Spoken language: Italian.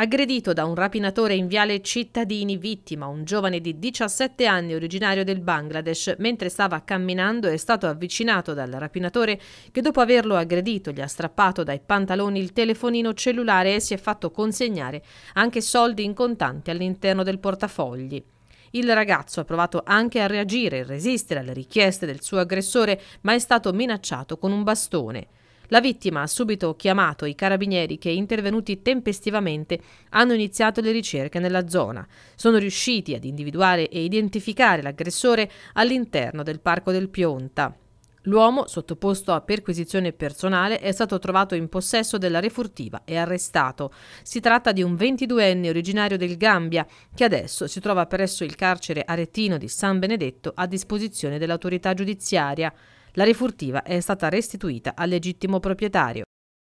aggredito da un rapinatore in viale Cittadini, vittima un giovane di 17 anni originario del Bangladesh, mentre stava camminando è stato avvicinato dal rapinatore che dopo averlo aggredito gli ha strappato dai pantaloni il telefonino cellulare e si è fatto consegnare anche soldi in contanti all'interno del portafogli. Il ragazzo ha provato anche a reagire e resistere alle richieste del suo aggressore, ma è stato minacciato con un bastone. La vittima ha subito chiamato i carabinieri che, intervenuti tempestivamente, hanno iniziato le ricerche nella zona. Sono riusciti ad individuare e identificare l'aggressore all'interno del parco del Pionta. L'uomo, sottoposto a perquisizione personale, è stato trovato in possesso della refurtiva e arrestato. Si tratta di un 22enne originario del Gambia, che adesso si trova presso il carcere aretino di San Benedetto a disposizione dell'autorità giudiziaria. La rifurtiva è stata restituita al legittimo proprietario.